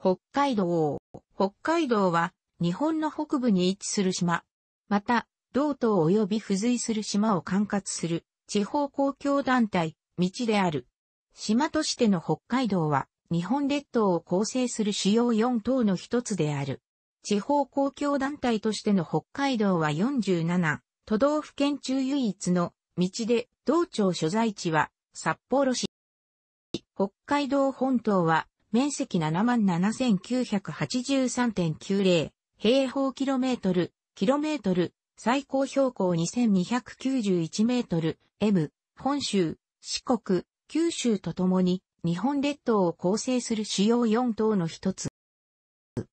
北海道。北海道は日本の北部に位置する島。また、道東及び付随する島を管轄する地方公共団体、道である。島としての北海道は日本列島を構成する主要4島の一つである。地方公共団体としての北海道は47、都道府県中唯一の道で、道庁所在地は札幌市。北海道本島は面積77,983.90、平方キロメートル、キロメートル、最高標高2291メートル、M、本州、四国、九州とともに、日本列島を構成する主要4島の一つ。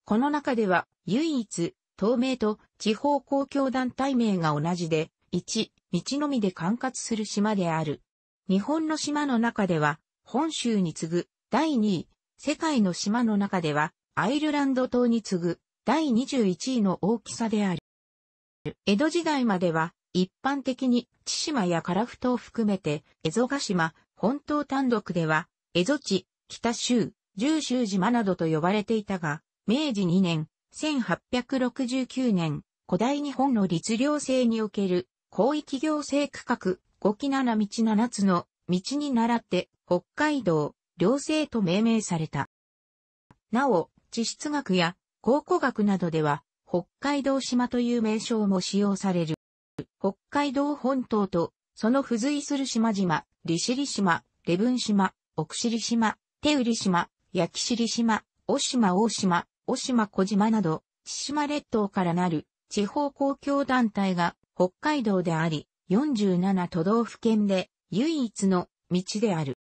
この中では、唯一、東名と地方公共団体名が同じで、1、道のみで管轄する島である。日本の島の中では、本州に次ぐ第2位、世界の島の中では、アイルランド島に次ぐ第21位の大きさである。江戸時代までは、一般的に千島や樺太を含めて、蝦夷ヶ島、本島単独では、蝦夷地、北州、十州島などと呼ばれていたが、明治2年、1869年、古代日本の律令制における広域行政区画五期七道七つの道に倣って北海道、良性と命名された。なお、地質学や考古学などでは、北海道島という名称も使用される。北海道本島と、その付随する島々、利尻島、礼文島、奥尻島、手売島、焼尻島、小島大島、小島小島など、千島列島からなる地方公共団体が北海道であり、47都道府県で唯一の道である。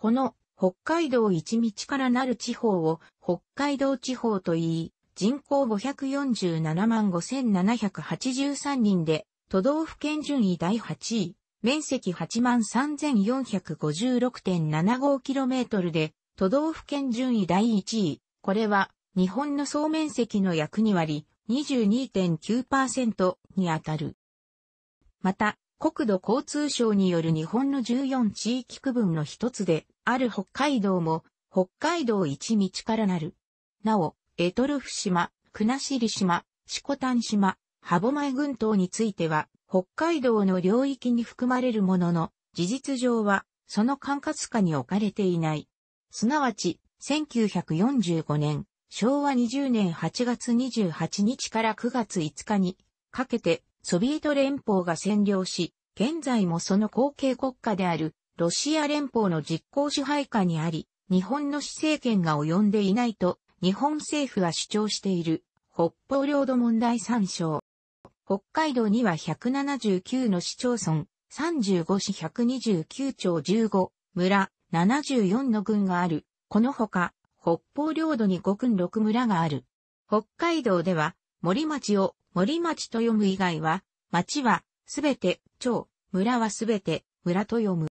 この北海道一道からなる地方を北海道地方と言い、人口547万5783人で、都道府県順位第8位、面積8万 3456.75km で、都道府県順位第1位。これは、日本の総面積の約2割、22.9%にあたる。また、国土交通省による日本の14地域区分の一つで、ある北海道も、北海道一道からなる。なお、エトルフ島、国後島、四股丹島、歯舞群島については、北海道の領域に含まれるものの、事実上は、その管轄下に置かれていない。すなわち、1945年、昭和20年8月28日から9月5日に、かけて、ソビエト連邦が占領し、現在もその後継国家であるロシア連邦の実効支配下にあり、日本の市政権が及んでいないと日本政府は主張している北方領土問題参照。北海道には179の市町村、35市129町15、村、74の郡がある。このほか、北方領土に5郡6村がある。北海道では、森町を森町と読む以外は、町はすべて町、村はすべて村と読む。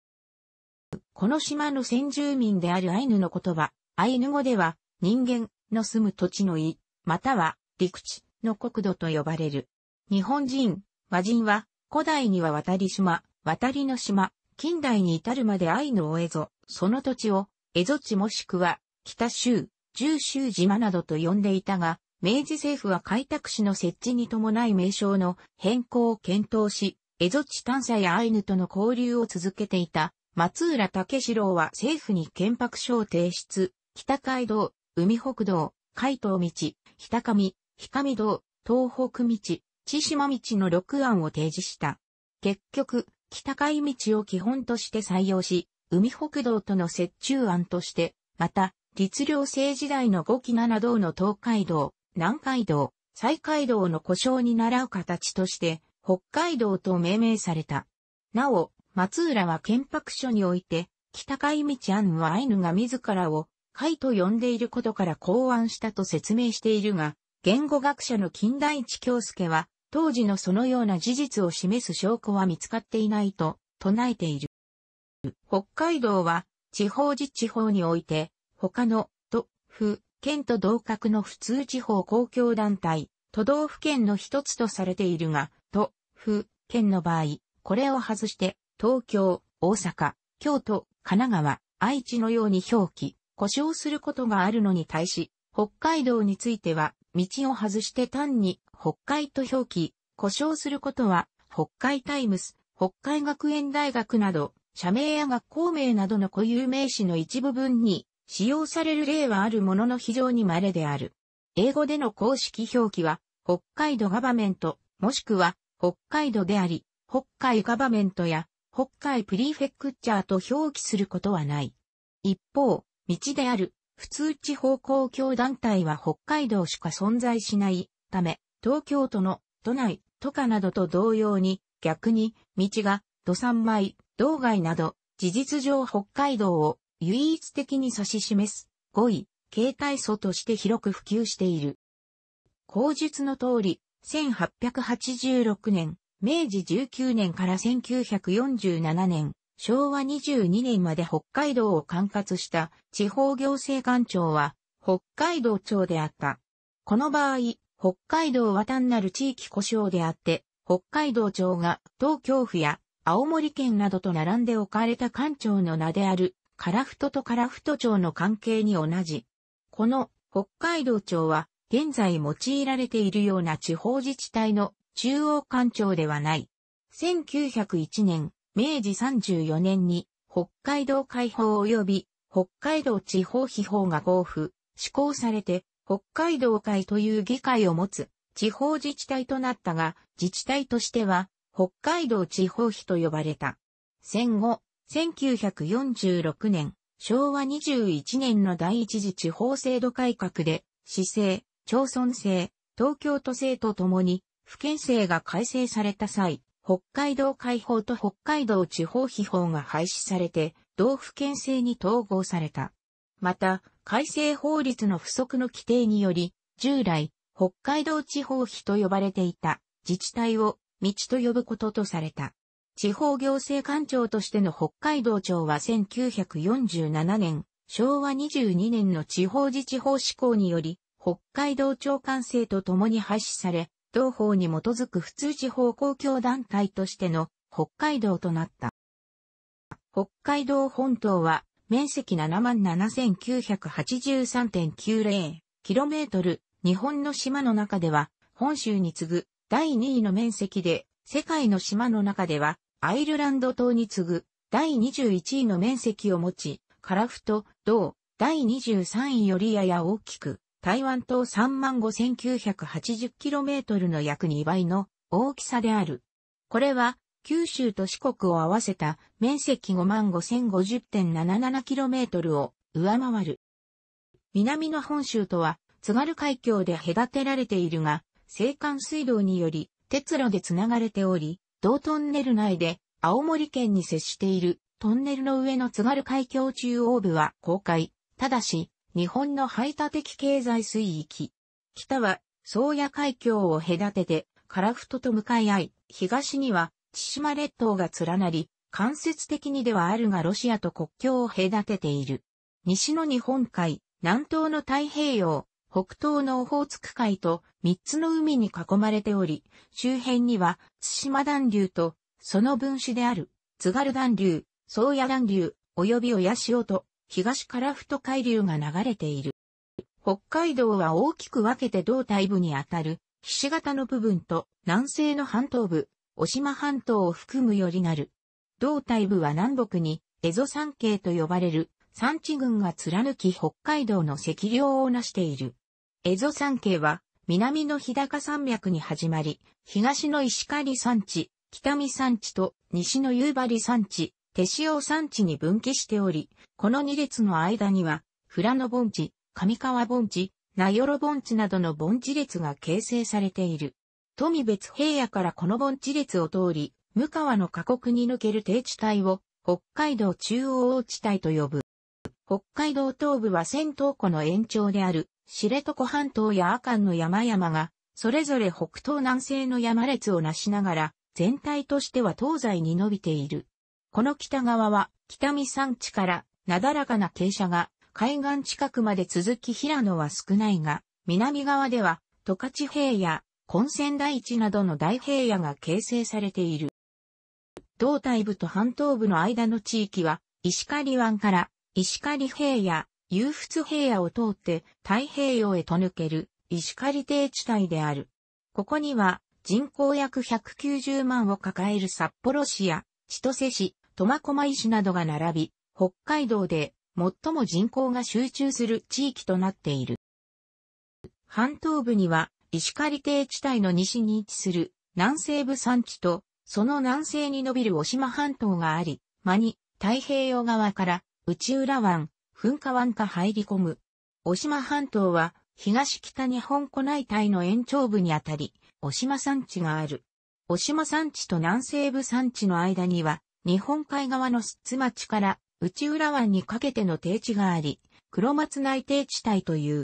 この島の先住民であるアイヌの言葉、アイヌ語では人間の住む土地の意、または陸地の国土と呼ばれる。日本人、和人は古代には渡り島、渡りの島、近代に至るまでアイヌをエゾ、その土地をエゾ地もしくは北州、十州島などと呼んでいたが、明治政府は開拓市の設置に伴い名称の変更を検討し、蝦夷地探査やアイヌとの交流を続けていた松浦武四郎は政府に憲白書を提出、北海道、海北道、海東道、北上、北上道、東北道、千島道の6案を提示した。結局、北海道を基本として採用し、海北道との折衷案として、また、律令制時代の5期7道の東海道、南海道、西海道の故障に倣う形として、北海道と命名された。なお、松浦は憲白書において、北海道ンはアイヌが自らを、海と呼んでいることから考案したと説明しているが、言語学者の近代一京介は、当時のそのような事実を示す証拠は見つかっていないと唱えている。北海道は地方自治法において他のと、ふ、県と同格の普通地方公共団体、都道府県の一つとされているが、都、府、県の場合、これを外して、東京、大阪、京都、神奈川、愛知のように表記、故障することがあるのに対し、北海道については、道を外して単に、北海と表記、故障することは、北海タイムス、北海学園大学など、社名や学校名などの固有名詞の一部分に使用される例はあるものの非常に稀である。英語での公式表記は、北海道ガバメント、もしくは、北海道であり、北海ガバメントや、北海プリフェクチャーと表記することはない。一方、道である、普通地方公共団体は北海道しか存在しないため、東京都の都内、都下などと同様に、逆に、道が、土産米、道外など、事実上北海道を唯一的に指し示す、語彙、携帯素として広く普及している。口述の通り、1886年、明治19年から1947年、昭和22年まで北海道を管轄した地方行政官庁は北海道庁であった。この場合、北海道は単なる地域故障であって、北海道庁が東京府や青森県などと並んで置かれた官庁の名である樺太と樺太町の関係に同じ。この北海道庁は現在用いられているような地方自治体の中央官庁ではない。1901年、明治34年に北海道解放及び北海道地方秘法が交付、施行されて北海道会という議会を持つ地方自治体となったが、自治体としては北海道地方秘と呼ばれた。戦後、1946年、昭和21年の第一次地方制度改革で、市政、町村制、東京都政とともに、府県制が改正された際、北海道解放と北海道地方秘宝が廃止されて、同府県制に統合された。また、改正法律の不足の規定により、従来、北海道地方費と呼ばれていた自治体を道と呼ぶこととされた。地方行政官庁としての北海道庁は1947年、昭和22年の地方自治法施行により、北海道庁管制とともに廃止され、同法に基づく普通地方公共団体としての北海道となった。北海道本島は面積 77,983.90km、日本の島の中では本州に次ぐ第2位の面積で世界の島の中ではアイルランド島に次ぐ第21位の面積を持ち、カラフト、同、第23位よりやや大きく、台湾島 35,980km の約2倍の大きさである。これは、九州と四国を合わせた面積 55,050.77km を上回る。南の本州とは、津軽海峡で隔てられているが、青函水道により、鉄路でつながれており、同トンネル内で青森県に接しているトンネルの上の津軽海峡中央部は公海、ただし、日本の排他的経済水域。北は、宗谷海峡を隔てて、樺太と向かい合い、東には、千島列島が連なり、間接的にではあるがロシアと国境を隔てている。西の日本海、南東の太平洋、北東のオホーツク海と三つの海に囲まれており、周辺には津島暖流とその分子である津軽暖流、宗谷暖流、及び親潮と東樺太海流が流れている。北海道は大きく分けて胴体部にあたる、菱形の部分と南西の半島部、小島半島を含むよりなる。胴体部は南北に、蝦夷山系と呼ばれる山地群が貫き北海道の赤稜をなしている。江戸山系は、南の日高山脈に始まり、東の石狩山地、北見山地と西の夕張山地、手塩山地に分岐しており、この2列の間には、富良野盆地、上川盆地、名寄盆地などの盆地列が形成されている。富別平野からこの盆地列を通り、向川の過酷に抜ける低地帯を、北海道中央地帯と呼ぶ。北海道東部は戦東湖の延長である知床半島や阿寒の山々が、それぞれ北東南西の山列をなしながら、全体としては東西に伸びている。この北側は、北見山地からなだらかな傾斜が海岸近くまで続き平野は少ないが、南側では十勝平野、根仙大地などの大平野が形成されている。道体部と半島部の間の地域は、石狩湾から石狩平野、有仏平野を通って太平洋へと抜ける石狩低地帯である。ここには人口約190万を抱える札幌市や千歳市、苫小牧市などが並び、北海道で最も人口が集中する地域となっている。半島部には石狩低地帯の西に位置する南西部山地とその南西に伸びる小島半島があり、間に太平洋側から内浦湾、噴火湾か入り込む。お島半島は、東北日本湖内帯の延長部にあたり、お島山地がある。お島山地と南西部山地の間には、日本海側の須津町から内浦湾にかけての低地があり、黒松内低地帯という。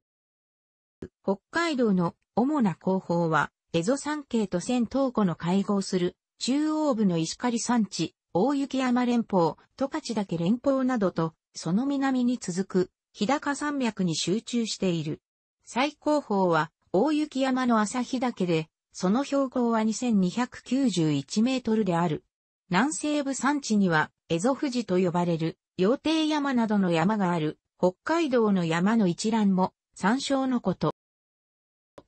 北海道の主な後方は、蝦夷山系と仙東湖の会合する中央部の石狩山地、大雪山連峰、十勝岳連峰などとその南に続く、日高山脈に集中している。最高峰は、大雪山の朝日岳で、その標高は2291メートルである。南西部山地には、江戸富士と呼ばれる、羊蹄山などの山がある、北海道の山の一覧も、参照のこと。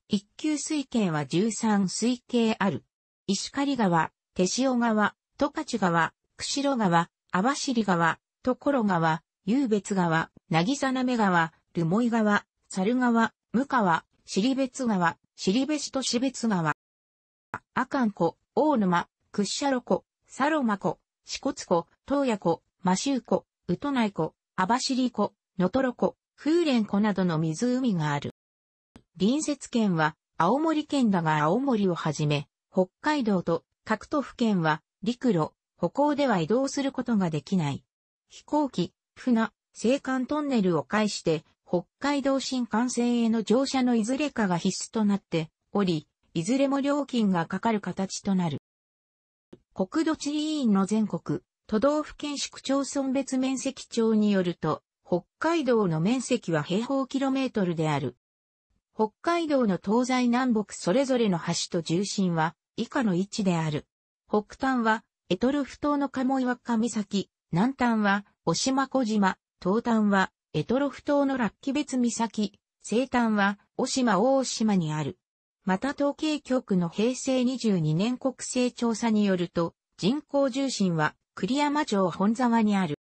一級水系は13水系ある。石狩川、手塩川、十勝川、釧路川、網走川、所川、湧別川、渚め川、留萌川、猿川、向川、尻別川、尻別と市別川。阿寒湖、大沼、屈斜路湖、サロマ湖、四骨湖、東谷湖、真州湖、宇都内湖、網走湖、能取湖、風蓮湖などの湖がある。隣接県は、青森県だが青森をはじめ、北海道と各都府県は、陸路、歩行では移動することができない。飛行機、船、青函トンネルを介して、北海道新幹線への乗車のいずれかが必須となっており、いずれも料金がかかる形となる。国土地理院の全国、都道府県市区町村別面積庁によると、北海道の面積は平方キロメートルである。北海道の東西南北それぞれの端と重心は以下の位置である。北端は、エトルフ島の鴨岩岬、南端は、オシマコ島、東端は、エトロフ島のラッキ別岬、西端は、おしま大島にある。また統計局の平成22年国勢調査によると、人口重心は、栗山町本沢にある。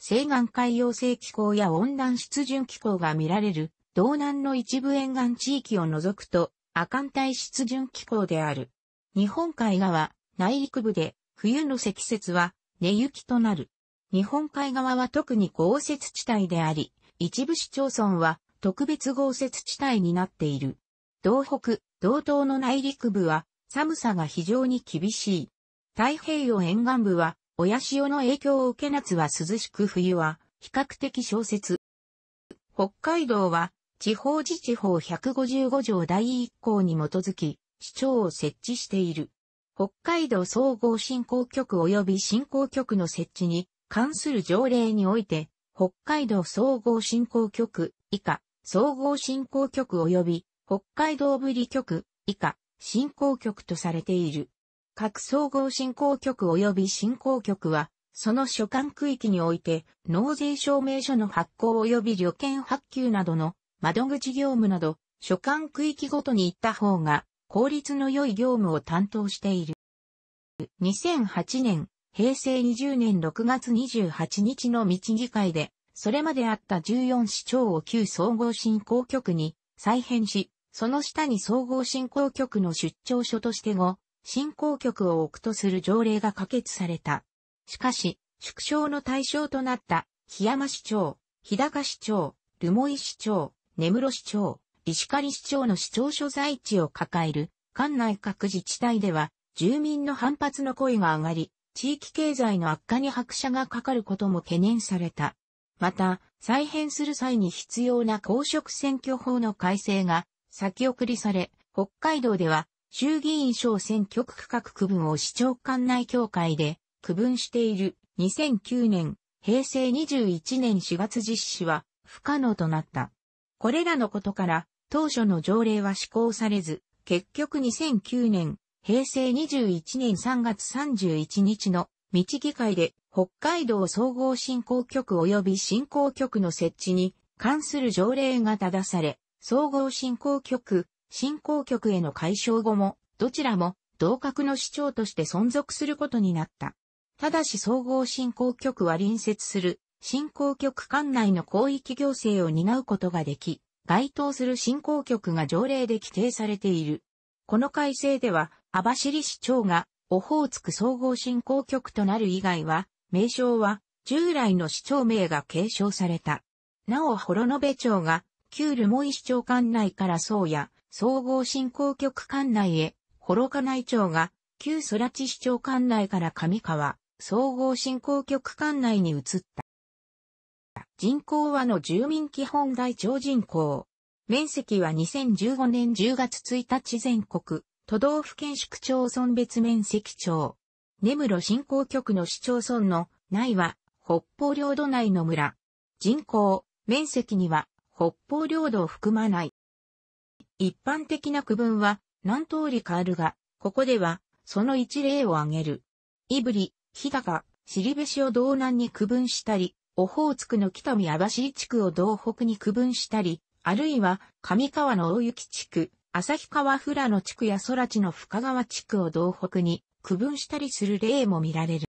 西岸海洋性気候や温暖湿潤気候が見られる、道南の一部沿岸地域を除くと、亜寒帯湿潤気候である。日本海側、内陸部で、冬の積雪は、根雪となる。日本海側は特に豪雪地帯であり、一部市町村は特別豪雪地帯になっている。道北、道東の内陸部は寒さが非常に厳しい。太平洋沿岸部は親潮の影響を受け夏は涼しく冬は比較的小雪。北海道は地方自治法155条第1項に基づき市長を設置している。北海道総合振興局及び振興局の設置に関する条例において、北海道総合振興局以下、総合振興局及び北海道ぶり局以下、振興局とされている。各総合振興局及び振興局は、その所管区域において、納税証明書の発行及び旅券発給などの窓口業務など、所管区域ごとに行った方が、効率の良い業務を担当している。2008年平成20年6月28日の道議会で、それまであった14市長を旧総合振興局に再編し、その下に総合振興局の出張所として後、振興局を置くとする条例が可決された。しかし、縮小の対象となった、檜山市長、日高市長、留萌市長、根室市長、石狩市長の市長所在地を抱える、管内各自治体では、住民の反発の声が上がり、地域経済の悪化に拍車がかかることも懸念された。また、再編する際に必要な公職選挙法の改正が先送りされ、北海道では衆議院小選挙区画区分を市長管内協会で区分している2009年、平成21年4月実施は不可能となった。これらのことから当初の条例は施行されず、結局2009年平成21年3月31日の道議会で北海道総合振興局及び振興局の設置に関する条例が正され、総合振興局、振興局への解消後も、どちらも同格の市長として存続することになった。ただし総合振興局は隣接する振興局管内の広域行政を担うことができ、該当する振興局が条例で規定されている。この改正では、網走市長がオホーツク総合振興局となる以外は、名称は従来の市長名が継承された。なお幌延町が旧留萌市長管内から宗谷総合振興局管内へ、幌加内町が旧空地市長管内から上川総合振興局管内に移った。人口はの住民基本台帳人口。面積は2015年10月1日全国都道府県市区町村別面積町。根室振興局の市町村の内は北方領土内の村。人口、面積には北方領土を含まない。一般的な区分は何通りかあるが、ここではその一例を挙げる。いぶり、日高、尻ベシを道南に区分したり、オホーツクの北見網走地区を道北に区分したり、あるいは上川の大雪地区、旭川富良野地区や空地の深川地区を道北に区分したりする例も見られる。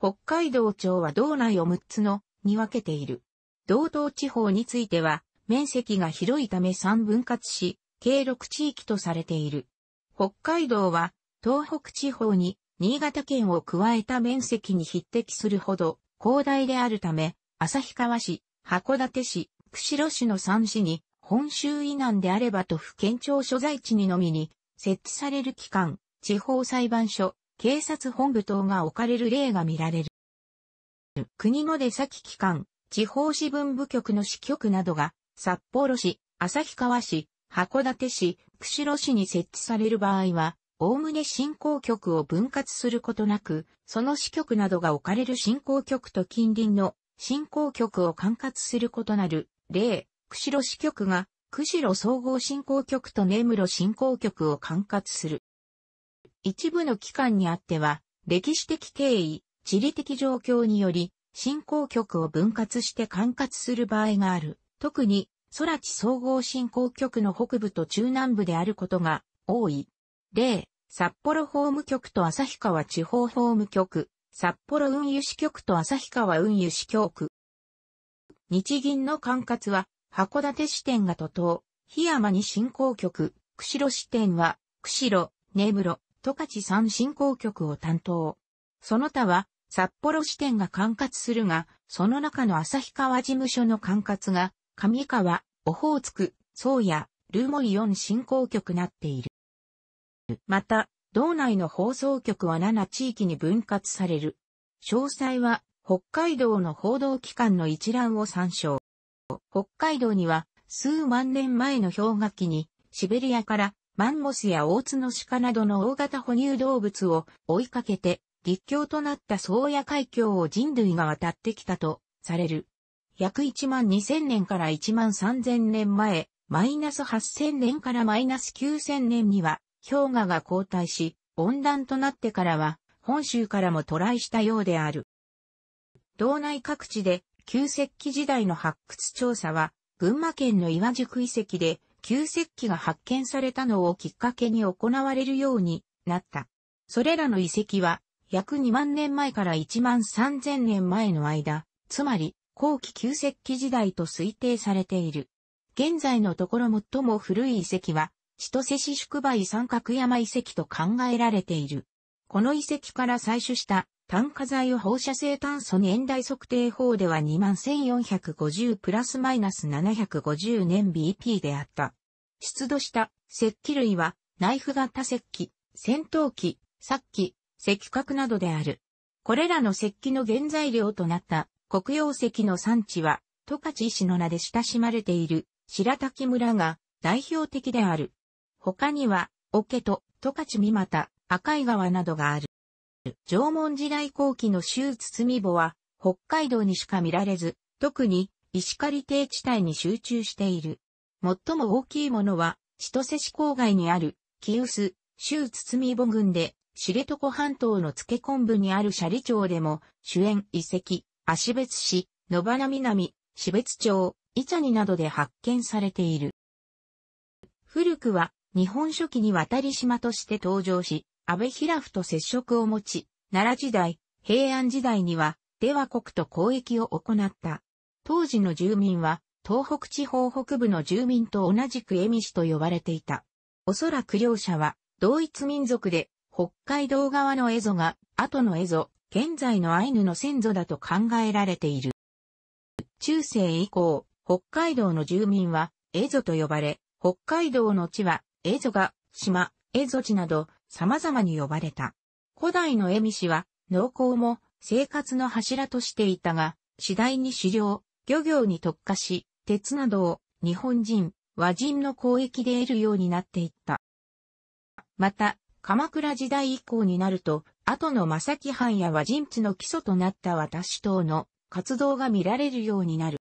北海道庁は道内を6つのに分けている。道東地方については、面積が広いため3分割し、計6地域とされている。北海道は、東北地方に、新潟県を加えた面積に匹敵するほど、広大であるため、旭川市、函館市、釧路市の3市に、本州以南であれば都府県庁所在地にのみに設置される機関、地方裁判所、警察本部等が置かれる例が見られる。国の出先機関、地方支分部局の支局などが、札幌市、旭川市、函館市、釧路市に設置される場合は、おおむね振興局を分割することなく、その支局などが置かれる振興局と近隣の振興局を管轄することなる、例、釧路支局が、釧路総合振興局と根室振興局を管轄する。一部の機関にあっては、歴史的経緯、地理的状況により、振興局を分割して管轄する場合がある。特に、空地総合振興局の北部と中南部であることが多い。例、札幌法務局と旭川地方法務局、札幌運輸支局と旭川運輸支局。日銀の管轄は、函館支店が徒党、檜山に振興局、釧路支店は、釧路、根室、十勝山振興局を担当。その他は、札幌支店が管轄するが、その中の旭川事務所の管轄が、上川、オホーツク、宗谷、ルーモイ4振興局なっている。また、道内の放送局は7地域に分割される。詳細は、北海道の報道機関の一覧を参照。北海道には数万年前の氷河期にシベリアからマンモスや大津の鹿などの大型哺乳動物を追いかけて陸橋となった宗谷海峡を人類が渡ってきたとされる。約1万2000年から1万3000年前、マイナス8000年からマイナス9000年には氷河が後退し、温暖となってからは本州からも渡来したようである。道内各地で旧石器時代の発掘調査は、群馬県の岩宿遺跡で旧石器が発見されたのをきっかけに行われるようになった。それらの遺跡は、約2万年前から1万3000年前の間、つまり後期旧石器時代と推定されている。現在のところ最も古い遺跡は、千歳市宿場遺三角山遺跡と考えられている。この遺跡から採取した炭化剤を放射性炭素年代測定法では21450プラスマイナス750年 BP であった。出土した石器類は、ナイフ型石器、戦闘機、殺器、石核などである。これらの石器の原材料となった黒曜石の産地は、十勝石の名で親しまれている白滝村が代表的である。他には、桶と十勝三股、赤井川などがある。縄文時代後期の州包母は、北海道にしか見られず、特に石狩低地帯に集中している。最も大きいものは、千歳市郊外にある、清須、州包母郡で、知床半島の付け昆布にある斜里町でも、主演遺跡、足別市、野花南、市別町、イチャニなどで発見されている。古くは、日本書紀に渡り島として登場し、安倍平夫と接触を持ち、奈良時代、平安時代には、出羽国と交易を行った。当時の住民は、東北地方北部の住民と同じく恵美市と呼ばれていた。おそらく両者は、同一民族で、北海道側の蝦夷が、後の蝦夷、現在のアイヌの先祖だと考えられている。中世以降、北海道の住民は、蝦夷と呼ばれ、北海道の地は、蝦夷が、島、蝦夷地など、様々に呼ばれた。古代の蝦夷は、農耕も生活の柱としていたが、次第に狩猟、漁業に特化し、鉄などを日本人、和人の交易で得るようになっていった。また、鎌倉時代以降になると、後の正木藩や和人地の基礎となった私等の活動が見られるようになる。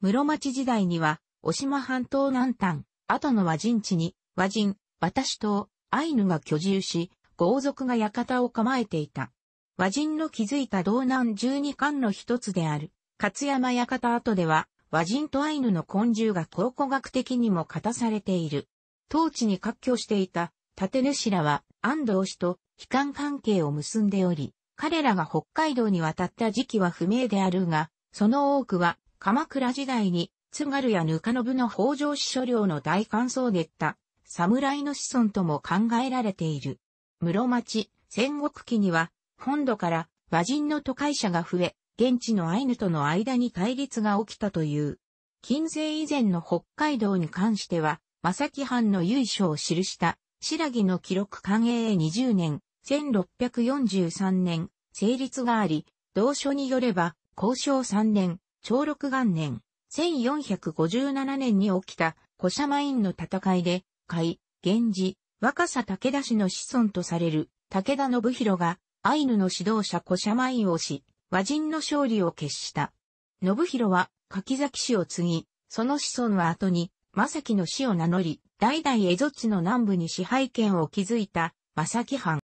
室町時代には、渡島半島南端、後の和人地に、和人、私等、アイヌが居住し、豪族が館を構えていた。和人の築いた道南十二巻の一つである、勝山館跡では、和人とアイヌの根獣が考古学的にも語されている。当地に割拠していた、建主らは安藤氏と悲観関係を結んでおり、彼らが北海道に渡った時期は不明であるが、その多くは鎌倉時代に津軽やぬかのぶの北条氏所領の大観想でった侍の子孫とも考えられている。室町、戦国期には、本土から和人の都会者が増え、現地のアイヌとの間に対立が起きたという。近世以前の北海道に関しては、正木藩の由緒を記した白木の記録官営20年、1643年、成立があり、同書によれば、交渉3年、長禄元年、1457年に起きた、古社マインの戦いで、海、源氏、若狭武田氏の子孫とされる武田信弘がアイヌの指導者古社舞をし、和人の勝利を決した。信弘は柿崎氏を継ぎ、その子孫は後に正木の死を名乗り、代々蝦夷地の南部に支配権を築いた正木藩。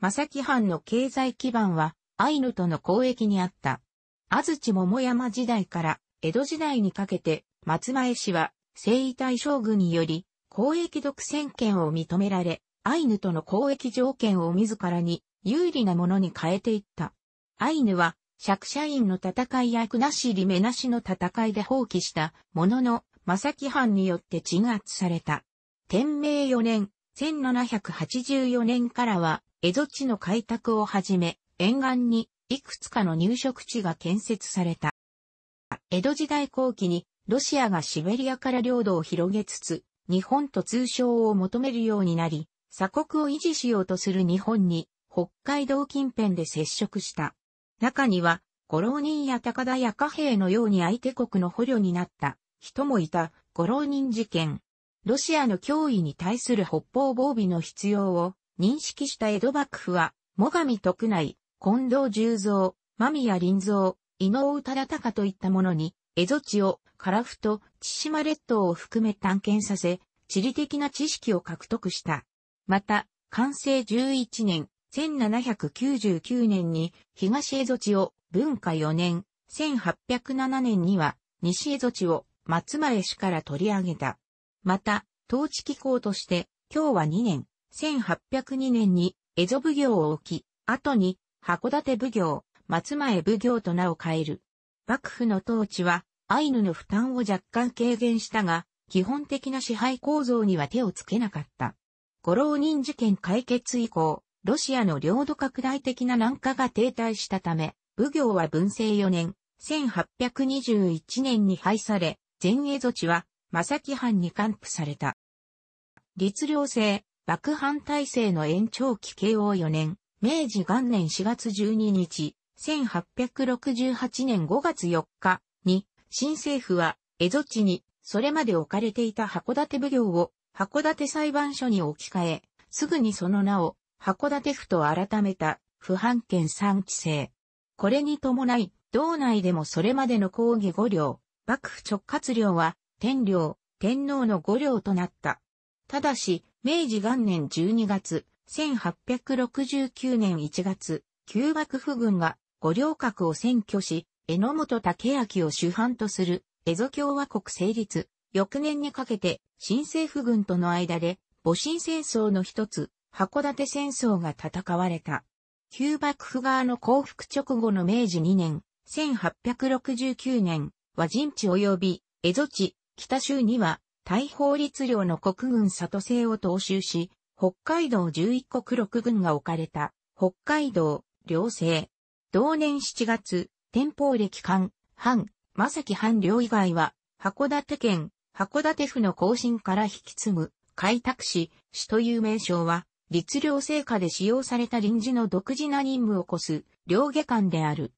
正木藩の経済基盤はアイヌとの交易にあった。安土桃山時代から江戸時代にかけて松前氏は征夷大将軍により交易独占権を認められ、アイヌとの交易条件を自らに有利なものに変えていった。アイヌは、釈社員の戦いやクナシリメナシの戦いで放棄したものの、マサキ藩によって鎮圧された。天明4年、1784年からは、江戸地の開拓をはじめ、沿岸にいくつかの入植地が建設された。江戸時代後期にロシアがシベリアから領土を広げつつ、日本と通称を求めるようになり、鎖国を維持しようとする日本に、北海道近辺で接触した。中には、五郎人や高田や貨幣のように相手国の捕虜になった人もいた五郎人事件。ロシアの脅威に対する北方防備の必要を認識した江戸幕府は、最上徳内、近藤十蔵、間宮林蔵、井能忠敬といったものに、蝦夷地をカラフと、千島列島を含め探検させ、地理的な知識を獲得した。また、完成11年、1799年に東蝦夷地を、文化4年、1807年には西蝦夷地を松前市から取り上げた。また、統治機構として、今日は2年、1802年に蝦夷奉行を置き、後に函館奉行、松前奉行と名を変える。幕府の統治はアイヌの負担を若干軽減したが、基本的な支配構造には手をつけなかった。五郎人事件解決以降、ロシアの領土拡大的な南下が停滞したため、武行は文政4年、1821年に廃され、前衛措置は、正木藩に還付された。律令制、幕藩体制の延長期慶応4年、明治元年4月12日、1868年5月4日に、新政府は、江戸地に、それまで置かれていた函館奉行を、函館裁判所に置き換え、すぐにその名を、函館府と改めた、不判権三地制。これに伴い、道内でもそれまでの抗議。五両、幕府直轄領は、天領、天皇の五領となった。ただし、明治元年12月、1869年1月、旧幕府軍が五稜郭を占拠し、榎本武明を主犯とする、蝦夷共和国成立、翌年にかけて、新政府軍との間で、戊辰戦争の一つ、函館戦争が戦われた。旧幕府側の降伏直後の明治2年、1869年、和人地及び、蝦夷地、北州には、大法律領の国軍里制を踏襲し、北海道11国6軍が置かれた、北海道、領政。同年7月、天保歴官、藩、正木藩領以外は、函館県、函館府の更進から引き継ぐ、開拓市、市という名称は、律令成果で使用された臨時の独自な任務をこす、領下官である。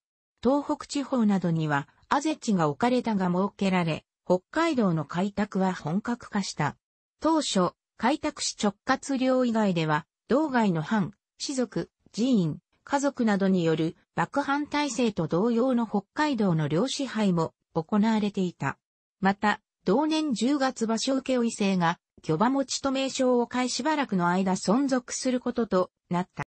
東北地方などには、アゼチが置かれたが設けられ、北海道の開拓は本格化した。当初、開拓市直轄領以外では、道外の藩、士族、寺院、家族などによる幕藩体制と同様の北海道の領支配も行われていた。また、同年10月場所請負制が、巨馬持ちと名称を変えしばらくの間存続することとなった。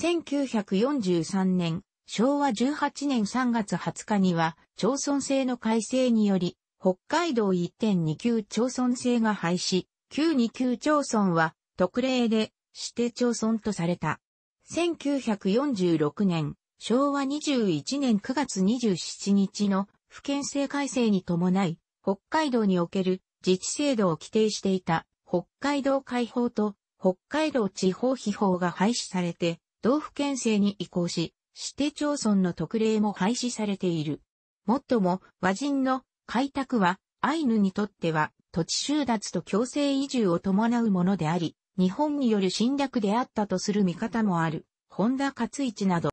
1943年、昭和18年3月20日には、町村制の改正により、北海道1.29町村制が廃止、9 2級町村は特例で指定町村とされた。1946年、昭和21年9月27日の府県制改正に伴い、北海道における自治制度を規定していた北海道解放と北海道地方秘法が廃止されて、道府県制に移行し、指定町村の特例も廃止されている。もっとも、和人の開拓は、アイヌにとっては土地収奪と強制移住を伴うものであり、日本による侵略であったとする見方もある、本田勝一など、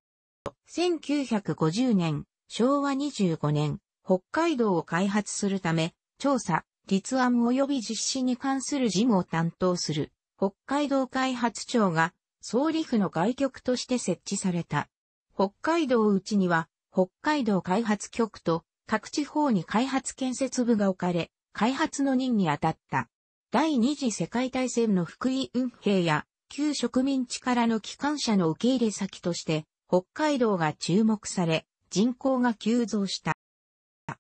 1950年、昭和25年、北海道を開発するため、調査、立案及び実施に関する事務を担当する、北海道開発庁が、総理府の外局として設置された。北海道内には、北海道開発局と、各地方に開発建設部が置かれ、開発の任に当たった。第二次世界大戦の福井運兵や旧植民地からの機関車の受け入れ先として北海道が注目され人口が急増した。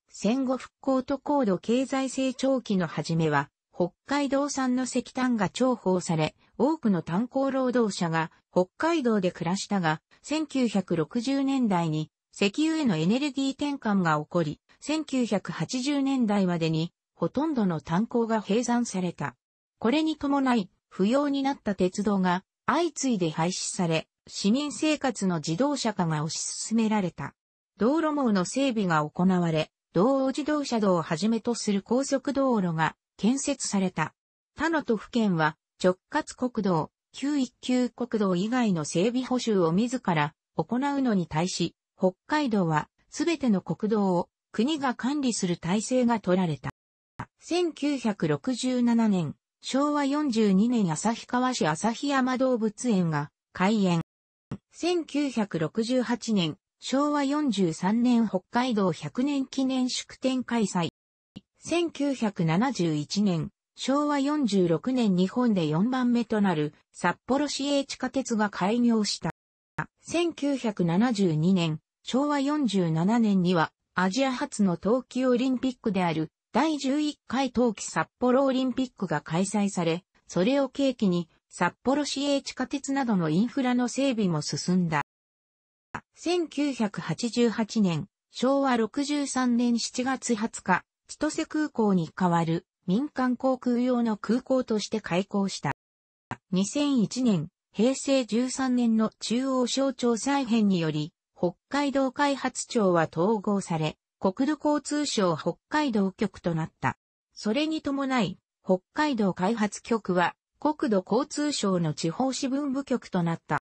戦後復興と高度経済成長期の初めは北海道産の石炭が重宝され多くの炭鉱労働者が北海道で暮らしたが1960年代に石油へのエネルギー転換が起こり1980年代までにほとんどの炭鉱が閉山された。これに伴い、不要になった鉄道が相次いで廃止され、市民生活の自動車化が推し進められた。道路網の整備が行われ、道央自動車道をはじめとする高速道路が建設された。他の都府県は直轄国道、旧一級国道以外の整備補修を自ら行うのに対し、北海道はすべての国道を国が管理する体制が取られた。1967年、昭和42年旭川市旭山動物園が開園。1968年、昭和43年北海道100年記念祝典開催。1971年、昭和46年日本で4番目となる札幌市営地下鉄が開業した。1972年、昭和47年にはアジア初の冬季オリンピックである第11回冬季札幌オリンピックが開催され、それを契機に札幌市営地下鉄などのインフラの整備も進んだ。1988年、昭和63年7月20日、千歳空港に代わる民間航空用の空港として開港した。2001年、平成13年の中央省庁再編により、北海道開発庁は統合され、国土交通省北海道局となった。それに伴い、北海道開発局は国土交通省の地方支分部局となった。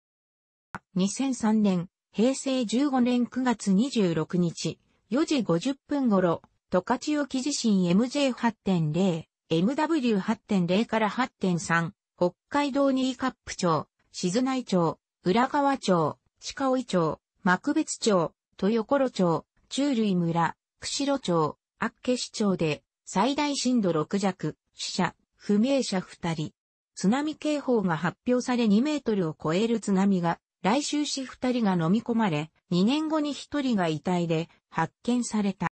2003年、平成15年9月26日、4時50分頃、十勝沖地震 MJ8.0、MW8.0 から8.3、北海道新カップ町、静内町、浦川町、鹿追町、幕別町、豊頃町、中類村、釧路町、厚岸町で最大震度6弱、死者、不明者2人。津波警報が発表され2メートルを超える津波が、来州市2人が飲み込まれ、2年後に1人が遺体で発見された。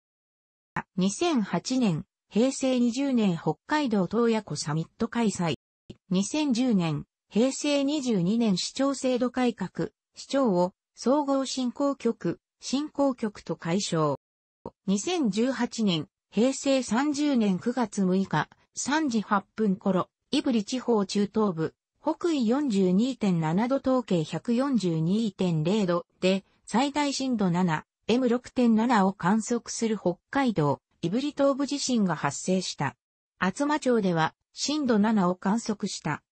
2008年、平成20年北海道東爺湖サミット開催。2010年、平成22年市長制度改革、市長を総合振興局、振興局と解消。2018年、平成30年9月6日、3時8分頃、胆振地方中東部、北緯42.7度統計142.0度で、最大震度7、M6.7 を観測する北海道、胆振東部地震が発生した。厚真町では、震度7を観測した。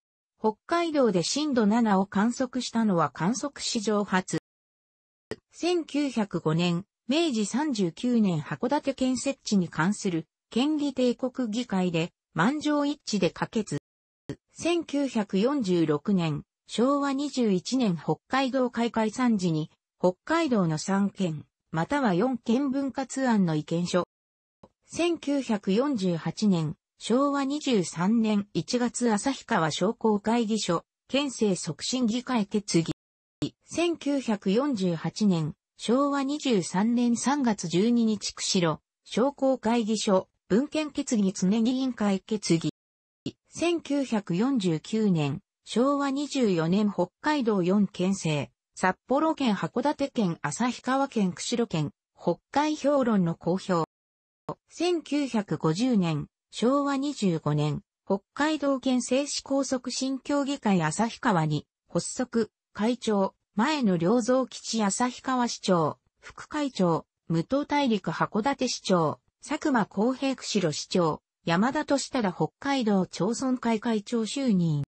北海道で震度7を観測したのは観測史上初。1905年、明治39年函館県設置に関する県議帝国議会で満場一致で可決。1946年、昭和21年北海道開会参事に、北海道の3県、または4県分割案の意見書。1948年、昭和23年1月旭川商工会議所、県政促進議会決議。1948年、昭和23年3月12日釧路、商工会議所、文献決議常議員会決議。1949年、昭和24年北海道4県政、札幌県函館県旭川県釧路県、北海評論の公表。1950年、昭和25年、北海道県政治高速新協議会旭川に発足、会長、前の良造基地旭川市長、副会長、武藤大陸函館市長、佐久間公平釧路市長、山田俊ら北海道町村会会長就任。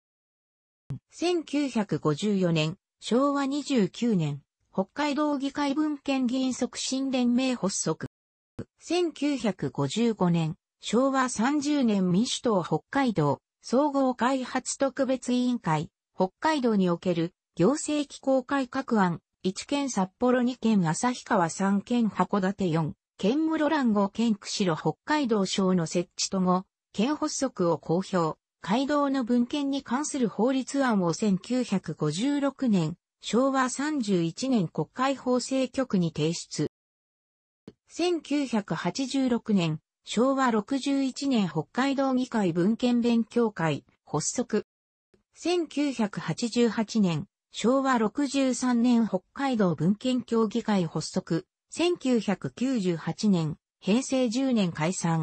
1954年、昭和29年、北海道議会文献議員促進連盟発足。1955年、昭和30年民主党北海道総合開発特別委員会、北海道における行政機構改革案、1県札幌2県旭川3県函館4県室蘭5県釧路北海道省の設置と後、県発足を公表、街道の文献に関する法律案を1956年、昭和31年国会法制局に提出。1986年、昭和61年北海道議会文献勉強会発足。1988年、昭和63年北海道文献協議会発足、1998年、平成10年解散。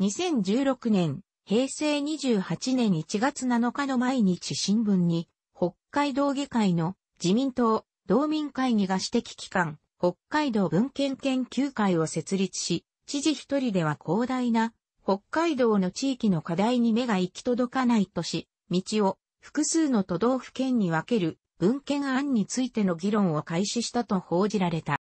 2016年、平成28年1月7日の毎日新聞に、北海道議会の自民党道民会議が指摘機関、北海道文献研究会を設立し、知事一人では広大な北海道の地域の課題に目が行き届かないとし、道を複数の都道府県に分ける文献案についての議論を開始したと報じられた。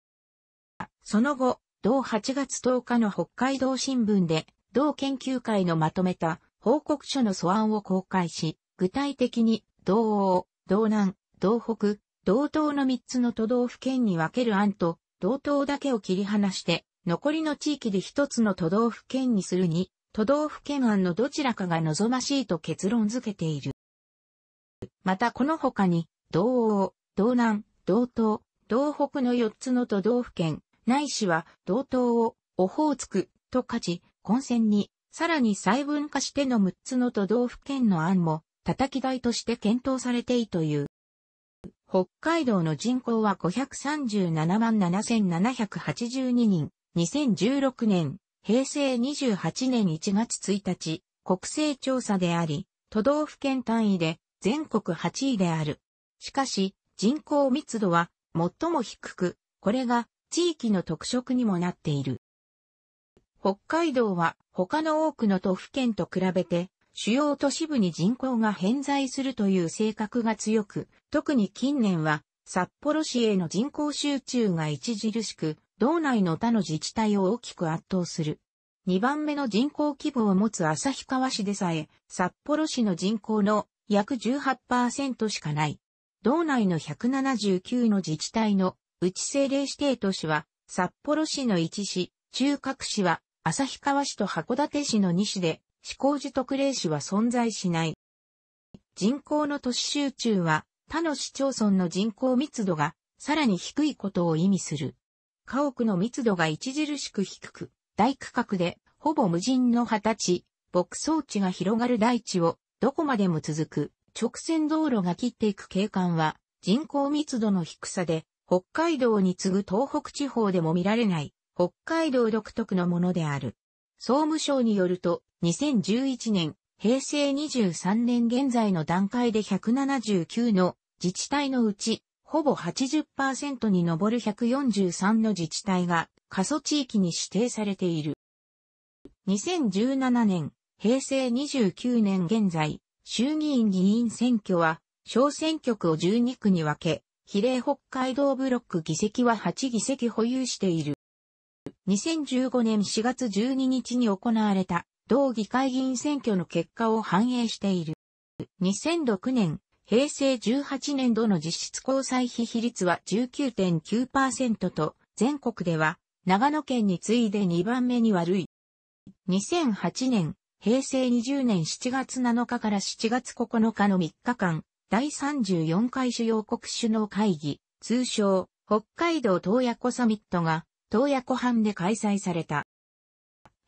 その後、同8月10日の北海道新聞で、同研究会のまとめた報告書の素案を公開し、具体的に、道央、道南、道北、道東の3つの都道府県に分ける案と、道東だけを切り離して、残りの地域で1つの都道府県にするに、都道府県案のどちらかが望ましいと結論付けている。またこの他に、道央、道南、道東、道北の4つの都道府県、ないしは道東を、オホーツク、と勝ち、混戦に、さらに細分化しての6つの都道府県の案も、叩き台として検討されていという。北海道の人口は537万7782人、2016年、平成28年1月1日、国勢調査であり、都道府県単位で全国8位である。しかし、人口密度は最も低く、これが地域の特色にもなっている。北海道は他の多くの都府県と比べて主要都市部に人口が偏在するという性格が強く、特に近年は札幌市への人口集中が著しく、道内の他の自治体を大きく圧倒する。2番目の人口規模を持つ旭川市でさえ、札幌市の人口の約18%しかない。道内の179の自治体のうち政令指定都市は、札幌市の1市、中核市は、旭川市と函館市の2市で、市工寺特例市は存在しない。人口の都市集中は、他の市町村の人口密度が、さらに低いことを意味する。家屋の密度が著しく低く、大区画で、ほぼ無人の十歳、牧草地が広がる大地を、どこまでも続く直線道路が切っていく景観は人口密度の低さで北海道に次ぐ東北地方でも見られない北海道独特のものである。総務省によると2011年平成23年現在の段階で179の自治体のうちほぼ80%に上る143の自治体が過疎地域に指定されている。2017年平成29年現在、衆議院議員選挙は、小選挙区を12区に分け、比例北海道ブロック議席は8議席保有している。2015年4月12日に行われた同議会議員選挙の結果を反映している。2006年、平成18年度の実質交際費比率は19.9%と、全国では長野県に次いで2番目に悪い。2008年、平成20年7月7日から7月9日の3日間、第34回主要国首脳会議、通称、北海道東野湖サミットが、東野湖畔で開催された。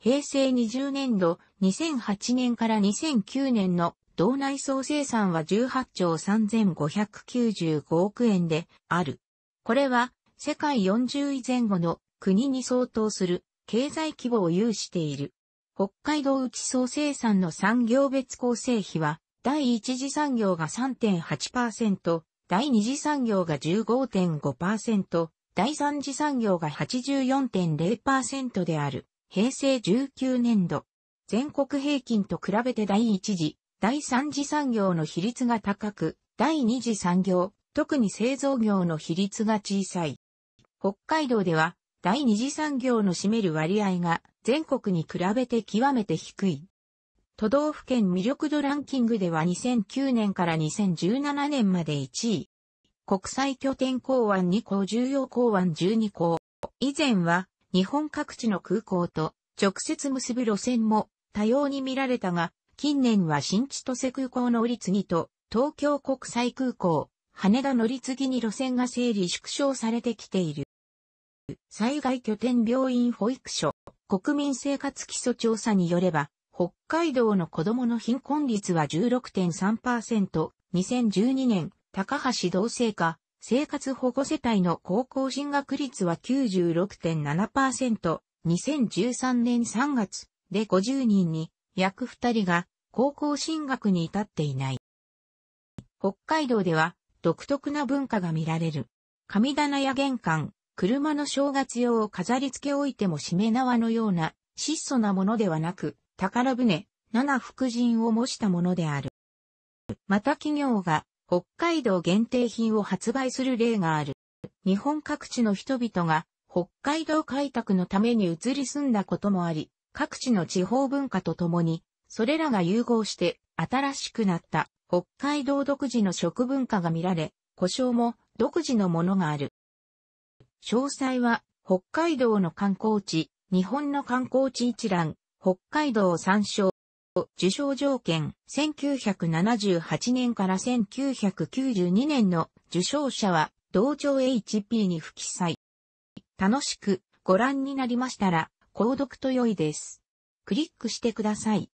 平成20年度、2008年から2009年の道内総生産は18兆3595億円である。これは世界40位前後の国に相当する経済規模を有している。北海道内総生産の産業別構成比は、第一次産業が3.8%、第二次産業が15.5%、第三次産業が84.0%である、平成19年度。全国平均と比べて第一次、第三次産業の比率が高く、第二次産業、特に製造業の比率が小さい。北海道では、第二次産業の占める割合が全国に比べて極めて低い。都道府県魅力度ランキングでは2009年から2017年まで1位。国際拠点港湾2港重要港湾12港。以前は日本各地の空港と直接結ぶ路線も多様に見られたが、近年は新千歳空港乗り継ぎと東京国際空港、羽田乗り継ぎに路線が整理縮小されてきている。災害拠点病院保育所、国民生活基礎調査によれば、北海道の子供の貧困率は16.3%、2012年、高橋同性化、生活保護世帯の高校進学率は96.7%、2013年3月で50人に約2人が高校進学に至っていない。北海道では独特な文化が見られる。神棚や玄関、車の正月用を飾り付け置いてもしめ縄のような質素なものではなく、宝船、七福神を模したものである。また企業が北海道限定品を発売する例がある。日本各地の人々が北海道開拓のために移り住んだこともあり、各地の地方文化とともに、それらが融合して新しくなった北海道独自の食文化が見られ、故障も独自のものがある。詳細は、北海道の観光地、日本の観光地一覧、北海道参照。受賞条件、1978年から1992年の受賞者は、同情 HP に不記載。楽しくご覧になりましたら、購読と良いです。クリックしてください。